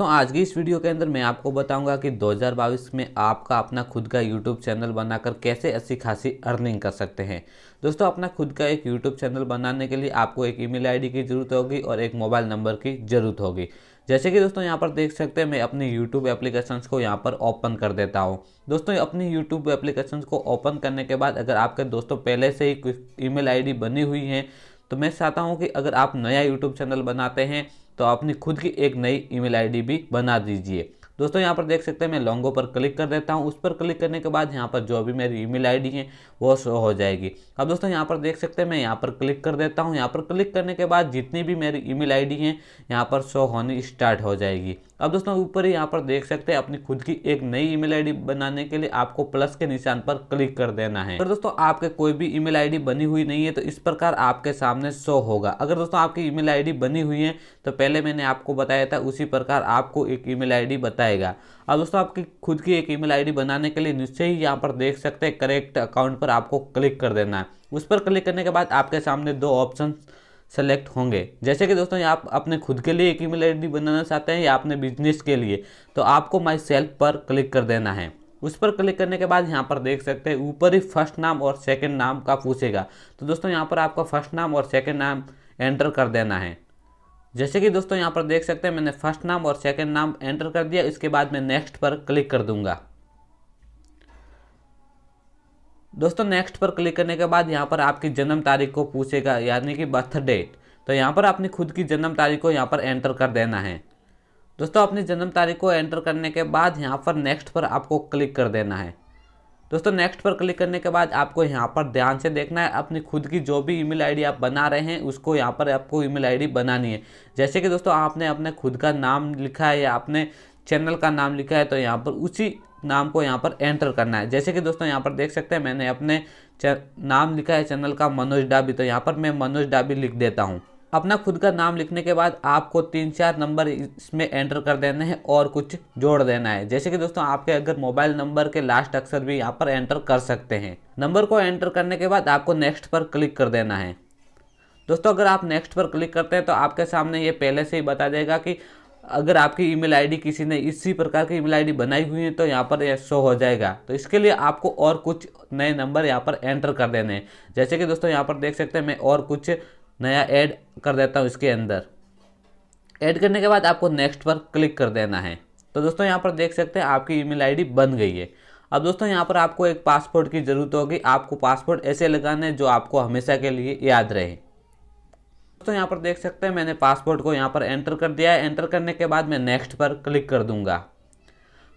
तो आज की इस वीडियो के अंदर मैं आपको बताऊंगा कि 2022 में आपका अपना खुद का यूट्यूब चैनल बनाकर कैसे अच्छी खासी अर्निंग कर सकते हैं दोस्तों अपना खुद का एक यूट्यूब चैनल बनाने के लिए आपको एक ईमेल आईडी की ज़रूरत होगी और एक मोबाइल नंबर की ज़रूरत होगी जैसे कि दोस्तों यहाँ पर देख सकते हैं मैं अपने यूट्यूब एप्लीकेशन को यहाँ पर ओपन कर देता हूँ दोस्तों अपनी यूट्यूब एप्लीकेशन को ओपन करने के बाद अगर आपके दोस्तों पहले से ही कुछ मेल बनी हुई है तो मैं चाहता हूँ कि अगर आप नया यूट्यूब चैनल बनाते हैं तो अपनी खुद की एक नई ईमेल आईडी भी बना दीजिए दोस्तों यहाँ पर देख सकते हैं मैं लॉन्गो पर क्लिक कर देता हूँ उस पर क्लिक करने के बाद यहाँ पर जो भी मेरी ईमेल आईडी है वो शो हो जाएगी अब दोस्तों यहाँ पर देख सकते हैं मैं यहाँ पर क्लिक कर देता हूँ यहाँ पर क्लिक करने के बाद जितनी भी मेरी ईमेल आईडी है यहाँ पर शो होनी स्टार्ट हो जाएगी अब दोस्तों ऊपर ही यहाँ पर देख सकते हैं अपनी खुद की एक नई ईमेल आईडी बनाने के लिए आपको प्लस के निशान पर क्लिक कर देना है अगर दोस्तों आपके कोई भी ईमेल आईडी बनी हुई नहीं है तो इस प्रकार आपके सामने शो होगा अगर दोस्तों आपकी ईमेल आईडी बनी हुई है तो पहले मैंने आपको बताया था उसी प्रकार आपको एक ई मेल बताया आएगा अब दोस्तों आपकी खुद की एक ईमेल आईडी बनाने के लिए निश्चय ही यहाँ पर देख सकते हैं करेक्ट अकाउंट पर आपको क्लिक कर देना है उस पर क्लिक करने के बाद आपके सामने दो ऑप्शन सेलेक्ट होंगे जैसे कि दोस्तों आप अपने खुद के लिए एक ईमेल आईडी बनाना चाहते हैं या अपने बिजनेस के लिए तो आपको माई सेल्फ पर क्लिक कर देना है उस पर क्लिक करने के बाद यहाँ पर देख सकते हैं ऊपर ही फर्स्ट नाम और सेकेंड नाम का पूछेगा तो दोस्तों यहाँ पर आपका फर्स्ट नाम और सेकेंड नाम एंटर कर देना है जैसे कि दोस्तों यहाँ पर देख सकते हैं मैंने फर्स्ट नाम और सेकंड नाम एंटर कर दिया इसके बाद मैं नेक्स्ट पर क्लिक कर दूंगा दोस्तों नेक्स्ट पर क्लिक करने के बाद यहाँ पर आपकी जन्म तारीख को पूछेगा यानी कि बर्थ डेट तो यहाँ पर अपनी खुद की जन्म तारीख को यहाँ पर एंटर कर देना है दोस्तों अपनी जन्म तारीख को एंटर करने के बाद यहाँ पर नेक्स्ट पर आपको क्लिक कर देना है दोस्तों नेक्स्ट पर क्लिक करने के बाद आपको यहाँ पर ध्यान से देखना है अपनी खुद की जो भी ईमेल आईडी आप बना रहे हैं उसको यहाँ पर आपको ईमेल आईडी बनानी है जैसे कि दोस्तों आपने अपने खुद का नाम लिखा है या आपने चैनल का नाम लिखा है तो यहाँ पर उसी नाम को यहाँ पर एंटर करना है जैसे कि दोस्तों यहाँ पर देख सकते हैं मैंने अपने नाम लिखा है चैनल का मनोज डाबी तो यहाँ पर मैं मनोज डाबी लिख देता हूँ अपना खुद का नाम लिखने के बाद आपको तीन चार नंबर इसमें एंटर कर देने हैं और कुछ जोड़ देना है जैसे कि दोस्तों आपके अगर मोबाइल नंबर के लास्ट अक्षर भी यहाँ पर एंटर कर सकते हैं नंबर को एंटर करने के बाद आपको नेक्स्ट पर क्लिक कर देना है दोस्तों अगर आप नेक्स्ट पर क्लिक करते हैं तो आपके सामने ये पहले से ही बता देगा कि अगर आपकी ईमेल आईडी किसी ने इसी प्रकार की ईमेल आईडी बनाई हुई है तो यहाँ पर यह शो हो जाएगा तो इसके लिए आपको और कुछ नए नंबर यहाँ पर एंटर कर देने हैं जैसे कि दोस्तों यहाँ पर देख सकते हैं मैं और कुछ नया ऐड कर देता हूँ इसके अंदर ऐड करने के बाद आपको नेक्स्ट पर क्लिक कर देना है तो दोस्तों यहाँ पर देख सकते हैं आपकी ईमेल आईडी बन गई है अब दोस्तों यहाँ पर आपको एक पासपोर्ट की ज़रूरत होगी आपको पासपोर्ट ऐसे लगाना है जो आपको हमेशा के लिए याद रहे दोस्तों यहाँ पर देख सकते हैं मैंने पासपोर्ट को यहाँ पर एंटर कर दिया है एंटर करने के बाद मैं नेक्स्ट पर क्लिक कर दूंगा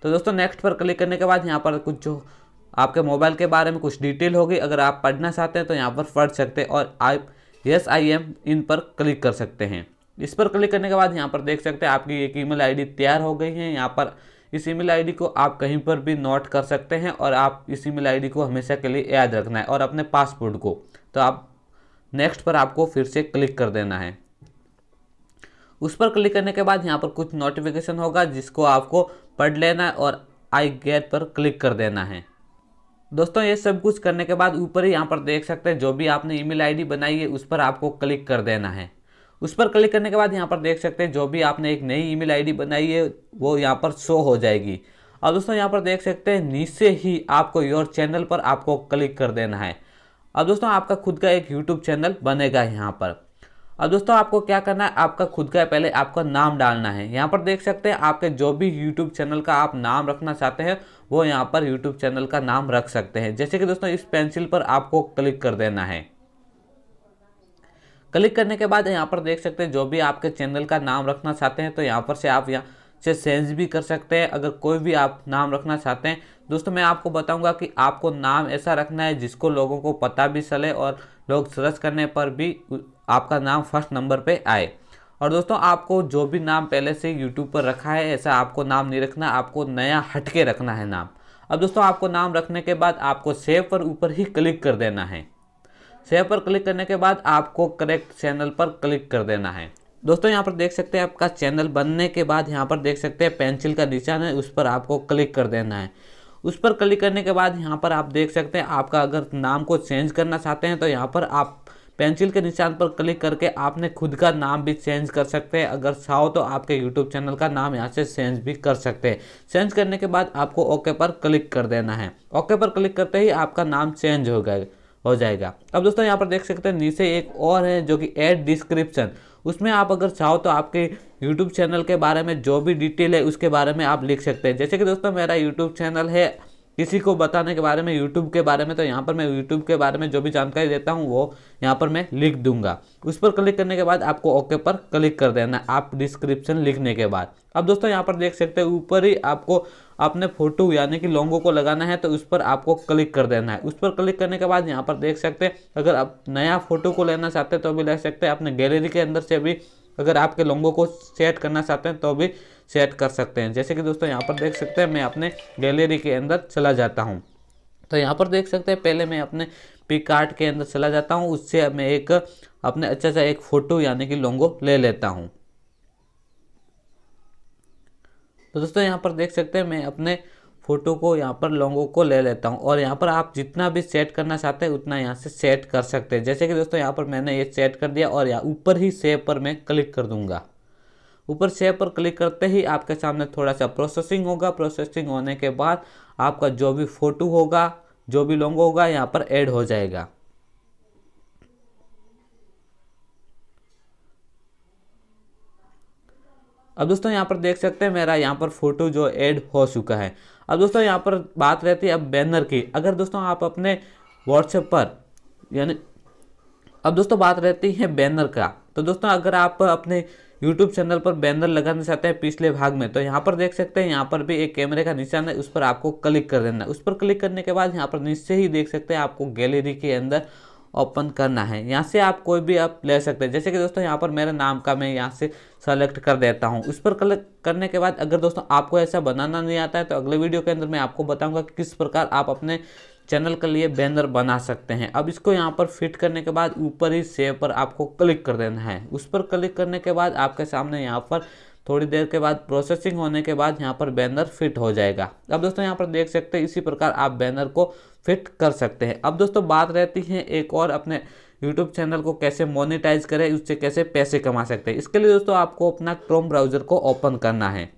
तो दोस्तों नेक्स्ट पर क्लिक करने के बाद यहाँ पर कुछ जो आपके मोबाइल के बारे में कुछ डिटेल होगी अगर आप पढ़ना चाहते हैं तो यहाँ पर पढ़ सकते हैं और आप यस आई एम इन पर क्लिक कर सकते हैं इस पर क्लिक करने के बाद यहाँ पर देख सकते हैं आपकी एक ईमेल आईडी तैयार हो गई है यहाँ पर इस ईमेल आईडी को आप कहीं पर भी नोट कर सकते हैं और आप इस ईमेल आईडी को हमेशा के लिए याद रखना है और अपने पासपोर्ट को तो आप नेक्स्ट पर आपको फिर से क्लिक कर देना है उस पर क्लिक करने के बाद यहाँ पर कुछ नोटिफिकेशन होगा जिसको आपको पढ़ लेना है और आई गेट पर क्लिक कर देना है दोस्तों ये सब कुछ करने के बाद ऊपर ही यहाँ पर देख सकते हैं जो भी आपने ईमेल आईडी बनाई है उस पर आपको क्लिक कर देना है उस पर क्लिक करने के बाद यहाँ पर देख सकते हैं जो भी आपने एक नई ईमेल आईडी बनाई है वो यहाँ पर शो हो जाएगी और दोस्तों यहाँ पर देख सकते हैं नीचे ही आपको योर चैनल पर आपको क्लिक कर देना है अब दोस्तों आपका खुद का एक यूट्यूब चैनल बनेगा यहाँ पर अब दोस्तों आपको क्या करना है आपका खुद का पहले आपका नाम डालना है यहाँ पर देख सकते हैं आपके जो भी यूट्यूब चैनल का आप नाम रखना चाहते हैं वो यहाँ पर यूट्यूब चैनल का नाम रख सकते हैं जैसे कि दोस्तों इस पेंसिल पर आपको क्लिक कर देना है क्लिक करने के बाद यहाँ पर देख सकते हैं जो भी आपके चैनल का नाम रखना चाहते हैं तो यहाँ पर से आप यहाँ से सेंस भी कर सकते हैं अगर कोई भी आप नाम रखना चाहते हैं दोस्तों मैं आपको बताऊंगा कि आपको नाम ऐसा रखना है जिसको लोगों को पता भी चले और लोग सर्च करने पर भी आपका नाम फर्स्ट नंबर पे आए और दोस्तों आपको जो भी नाम पहले से यूट्यूब पर रखा है ऐसा आपको नाम नहीं रखना आपको नया हटके रखना है नाम अब दोस्तों आपको नाम रखने के बाद आपको सेव पर ऊपर ही क्लिक कर देना है सेव पर क्लिक करने के बाद आपको करेक्ट चैनल पर क्लिक कर देना है दोस्तों यहाँ पर देख सकते हैं आपका चैनल बनने के बाद यहाँ पर देख सकते हैं पेंसिल का निशान है उस पर आपको क्लिक कर देना है उस पर क्लिक करने के बाद यहाँ पर आप देख सकते हैं आपका अगर नाम को चेंज करना चाहते हैं तो यहाँ पर आप पेंसिल के निशान पर क्लिक करके आपने खुद का नाम भी चेंज कर सकते हैं अगर चाहो तो आपके यूट्यूब चैनल का नाम यहाँ से चेंज भी कर सकते हैं चेंज करने के बाद आपको ओके पर क्लिक कर देना है ओके पर क्लिक करते ही आपका नाम चेंज हो गया हो जाएगा अब दोस्तों यहाँ पर देख सकते हैं नीचे एक और है जो कि एड डिस्क्रिप्शन उसमें आप अगर चाहो तो आपके यूट्यूब चैनल के बारे में जो भी डिटेल है उसके बारे में आप लिख सकते हैं जैसे कि दोस्तों मेरा यूट्यूब चैनल है किसी को बताने के बारे में यूट्यूब के बारे में तो यहाँ पर मैं यूट्यूब के बारे में जो भी जानकारी देता हूँ वो यहाँ पर मैं लिख दूंगा उस पर क्लिक करने के बाद आपको ओके पर क्लिक कर देना आप डिस्क्रिप्शन लिखने के बाद अब दोस्तों यहाँ पर देख सकते हैं ऊपर ही आपको अपने फोटो यानी कि लोगों को लगाना है तो उस पर आपको क्लिक कर देना है उस पर क्लिक करने के बाद यहाँ पर देख सकते हैं अगर आप नया फोटो को लेना चाहते हैं तो भी ले सकते हैं अपने गैलरी के अंदर से भी अगर आपके लोगों को सेट करना चाहते हैं तो भी सेट कर सकते हैं जैसे कि दोस्तों यहाँ पर देख सकते हैं मैं अपने गैलरी के अंदर चला जाता हूँ तो यहाँ पर देख सकते हैं पहले मैं अपने पिक के अंदर चला जाता हूँ उससे मैं एक अपने अच्छा सा एक फ़ोटो यानी कि लोंगो ले लेता हूँ तो दोस्तों यहाँ पर देख सकते हैं मैं अपने फ़ोटो को यहाँ पर लोगों को ले लेता हूँ और यहाँ पर आप जितना भी सेट करना चाहते हैं उतना यहाँ से सेट कर सकते हैं जैसे कि दोस्तों यहाँ पर मैंने ये सेट कर दिया और यहाँ ऊपर ही सेव पर मैं क्लिक कर दूँगा ऊपर सेव पर क्लिक करते ही आपके सामने थोड़ा सा प्रोसेसिंग होगा प्रोसेसिंग होने के बाद आपका जो भी फ़ोटो होगा जो भी लोगों होगा यहाँ पर ऐड हो जाएगा अब दोस्तों यहाँ पर देख सकते हैं मेरा यहाँ पर फोटो जो ऐड हो चुका है अब दोस्तों यहाँ पर बात रहती है अब बैनर की अगर दोस्तों आप अपने व्हाट्सएप पर यानी अब दोस्तों बात रहती है बैनर का तो दोस्तों अगर आप अपने यूट्यूब चैनल पर बैनर लगाना चाहते हैं पिछले भाग में तो यहाँ पर देख सकते हैं यहाँ पर भी एक कैमरे का निशान है उस पर आपको क्लिक कर देना उस पर क्लिक करने के बाद यहाँ पर निश्चय ही देख सकते हैं आपको गैलरी के अंदर ओपन करना है यहाँ से आप कोई भी आप ले सकते हैं जैसे कि दोस्तों यहाँ पर मेरे नाम का मैं यहाँ से सेलेक्ट कर देता हूँ उस पर कलेक्ट करने के बाद अगर दोस्तों आपको ऐसा बनाना नहीं आता है तो अगले वीडियो के अंदर मैं आपको बताऊँगा कि किस प्रकार आप अपने चैनल के लिए बैनर बना सकते हैं अब इसको यहाँ पर फिट करने के बाद ऊपर ही सेव पर आपको क्लिक कर देना है उस पर क्लिक करने के बाद आपके सामने यहाँ पर थोड़ी देर के बाद प्रोसेसिंग होने के बाद यहाँ पर बैनर फिट हो जाएगा अब दोस्तों यहाँ पर देख सकते हैं इसी प्रकार आप बैनर को फिट कर सकते हैं अब दोस्तों बात रहती है एक और अपने यूट्यूब चैनल को कैसे मोनिटाइज करें उससे कैसे पैसे कमा सकते हैं इसके लिए दोस्तों आपको अपना क्रोम ब्राउजर को ओपन करना है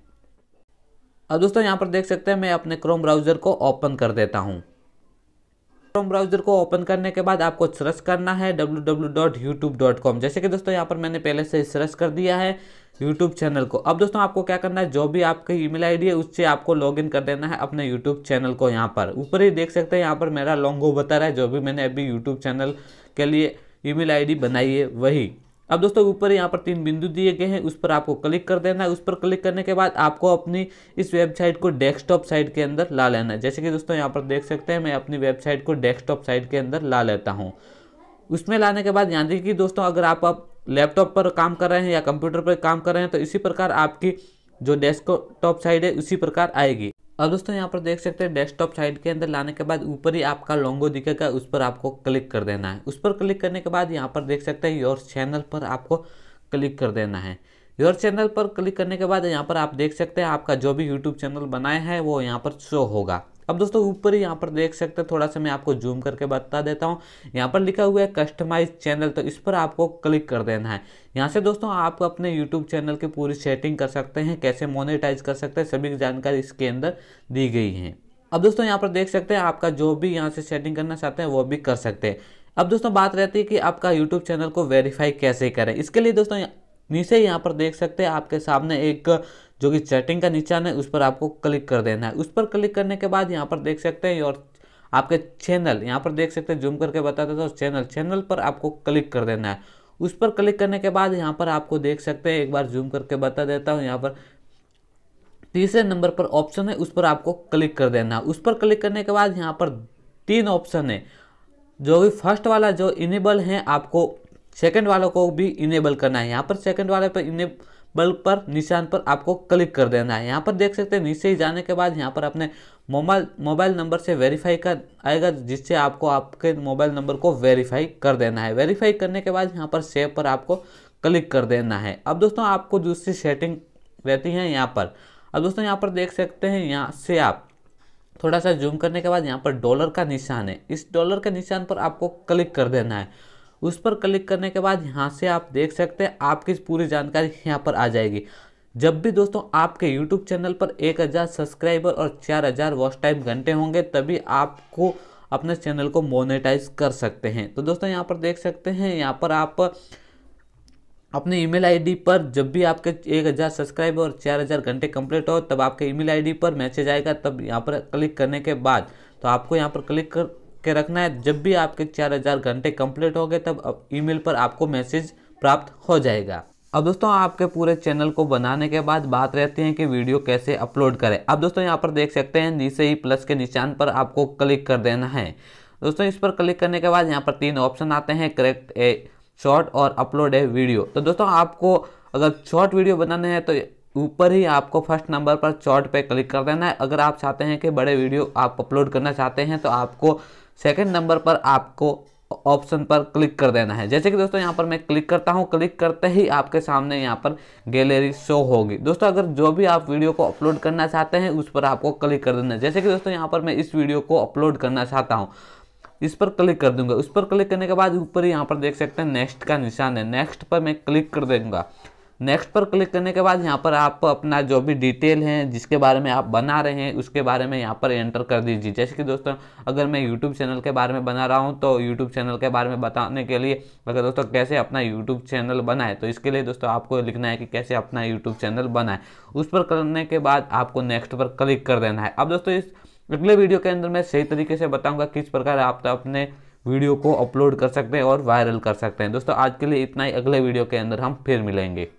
अब दोस्तों यहाँ पर देख सकते हैं मैं अपने क्रोम ब्राउजर को ओपन कर देता हूँ क्रोम ब्राउजर को ओपन करने के बाद आपको सर्च करना है www.youtube.com जैसे कि दोस्तों यहाँ पर मैंने पहले से सर्च कर दिया है यूट्यूब चैनल को अब दोस्तों आपको क्या करना है जो भी आपकी ईमेल आईडी है उससे आपको लॉगिन कर देना है अपने यूट्यूब चैनल को यहाँ पर ऊपर ही देख सकते हैं यहाँ पर मेरा लॉन्गो बता रहा है जो भी मैंने अभी यूट्यूब चैनल के लिए ईमेल आईडी बनाई है वही अब दोस्तों ऊपर यहाँ पर तीन बिंदु दिए गए हैं उस पर आपको क्लिक कर देना है उस पर क्लिक करने के बाद आपको अपनी इस वेबसाइट को डेस्कटॉप साइट के अंदर ला लेना है जैसे कि दोस्तों यहाँ पर देख सकते हैं मैं अपनी वेबसाइट को डेस्कटॉप साइट के अंदर ला लेता हूँ उसमें लाने के बाद यहाँ कि दोस्तों अगर आप, लैपटॉप पर काम कर रहे हैं या कंप्यूटर पर काम कर रहे हैं तो इसी प्रकार आपकी जो डेस्कटॉप साइड है उसी प्रकार आएगी अब दोस्तों यहाँ पर देख सकते हैं डेस्कटॉप साइड के अंदर लाने के बाद ऊपर ही आपका लोंगो दिखेगा उस पर आपको क्लिक कर देना है उस पर क्लिक करने के बाद यहाँ पर देख सकते हैं योर चैनल पर आपको क्लिक कर देना है योर चैनल पर क्लिक करने के बाद यहाँ पर आप देख सकते हैं आपका जो भी यूट्यूब चैनल बनाया है वो यहाँ पर शो होगा अब दोस्तों ऊपर ही यहाँ पर देख सकते हैं थोड़ा सा मैं आपको जूम करके बता देता हूँ यहाँ पर लिखा हुआ है कस्टमाइज चैनल तो इस पर आपको क्लिक कर देना है यहाँ से दोस्तों आप अपने यूट्यूब चैनल की पूरी सेटिंग कर सकते हैं कैसे मोनेटाइज कर सकते हैं सभी जानकारी इसके अंदर दी गई है अब दोस्तों यहाँ पर देख सकते हैं आपका जो भी यहाँ से सेटिंग करना चाहते हैं वो भी कर सकते हैं अब दोस्तों बात रहती है कि आपका यूट्यूब चैनल को वेरीफाई कैसे करें इसके लिए दोस्तों नीचे यहाँ पर देख सकते हैं आपके सामने एक जो कि चैटिंग का नीचा है उस पर आपको क्लिक कर देना है उस पर क्लिक करने के बाद यहाँ पर देख सकते हैं और आपके चैनल यहाँ पर देख सकते हैं जूम करके बता देता हूँ चैनल चैनल पर आपको क्लिक कर देना है उस पर क्लिक करने के बाद यहाँ पर आपको देख सकते हैं एक बार जूम करके बता देता हूँ यहाँ पर तीसरे नंबर पर ऑप्शन है उस पर आपको क्लिक कर देना है उस पर क्लिक करने के बाद यहाँ पर तीन ऑप्शन है जो भी फर्स्ट वाला जो इनेबल है आपको सेकंड वालों को भी इनेबल करना है यहाँ पर सेकंड वाले पर इने बल्ब पर निशान पर आपको क्लिक कर देना है यहाँ पर देख सकते हैं नीचे ही जाने के बाद यहाँ पर अपने मोबाइल मोबाइल नंबर से वेरीफाई कर आएगा जिससे आपको आपके मोबाइल नंबर को वेरीफाई कर देना है वेरीफाई करने के बाद यहाँ पर सेव पर आपको क्लिक कर देना है अब दोस्तों आपको दूसरी सेटिंग रहती है यहाँ पर अब दोस्तों यहाँ पर देख सकते हैं यहाँ से आप थोड़ा सा जूम करने के बाद यहाँ पर डॉलर का निशान है इस डॉलर के निशान पर आपको क्लिक कर देना है उस पर क्लिक करने के बाद यहाँ से आप देख सकते हैं आपकी पूरी जानकारी यहाँ पर आ जाएगी जब भी दोस्तों आपके YouTube चैनल पर 1000 सब्सक्राइबर और 4000 हज़ार वॉच टाइम घंटे होंगे तभी आपको अपने चैनल को मोनेटाइज कर सकते हैं तो दोस्तों यहाँ पर देख सकते हैं यहाँ पर आप अपने ईमेल आईडी पर जब भी आपके 1000 सब्सक्राइबर और 4000 घंटे कंप्लीट हो तब आपके ईमेल आईडी पर मैसेज आएगा तब यहाँ पर क्लिक करने के बाद तो आपको यहाँ पर क्लिक कर के रखना है जब भी आपके चार हज़ार घंटे कंप्लीट हो गए तब ईमेल पर आपको मैसेज प्राप्त हो जाएगा अब दोस्तों आपके पूरे चैनल को बनाने के बाद बात रहती है कि वीडियो कैसे अपलोड करें अब दोस्तों यहाँ पर देख सकते हैं नीचे ही प्लस के निशान पर आपको क्लिक कर देना है दोस्तों इस पर क्लिक करने के बाद यहाँ पर तीन ऑप्शन आते हैं करेक्ट ए शॉर्ट और अपलोड ए वीडियो तो दोस्तों आपको अगर शॉर्ट वीडियो बनाने हैं तो ऊपर ही आपको फर्स्ट नंबर पर शॉर्ट पे क्लिक कर देना है अगर आप चाहते हैं कि बड़े वीडियो आप अपलोड करना चाहते हैं तो आपको सेकेंड नंबर पर आपको ऑप्शन पर क्लिक कर देना है जैसे कि दोस्तों यहाँ पर मैं क्लिक करता हूँ क्लिक करते ही आपके सामने यहाँ पर गैलरी शो होगी दोस्तों अगर जो भी आप वीडियो को अपलोड करना चाहते हैं उस पर आपको क्लिक कर देना है जैसे कि दोस्तों यहाँ पर मैं इस वीडियो को अपलोड करना चाहता हूँ इस पर क्लिक कर दूंगा उस पर क्लिक करने के बाद ऊपर यहाँ पर देख सकते हैं नेक्स्ट का निशान है नेक्स्ट पर मैं क्लिक कर दूंगा नेक्स्ट पर क्लिक करने के बाद यहाँ पर आप अपना जो भी डिटेल है जिसके बारे में आप बना रहे हैं उसके बारे में यहाँ पर एंटर कर दीजिए जैसे कि दोस्तों अगर मैं यूट्यूब चैनल के बारे में बना रहा हूँ तो यूट्यूब चैनल के बारे में बताने के लिए अगर दोस्तों कैसे अपना यूट्यूब चैनल बनाए तो इसके लिए दोस्तों आपको लिखना है कि कैसे अपना यूट्यूब चैनल बनाए उस पर करने के बाद आपको नेक्स्ट पर क्लिक कर देना है अब दोस्तों इस अगले वीडियो के अंदर मैं सही तरीके से बताऊँगा किस प्रकार आप तो अपने वीडियो को अपलोड कर सकते हैं और वायरल कर सकते हैं दोस्तों आज के लिए इतना ही अगले वीडियो के अंदर हम फिर मिलेंगे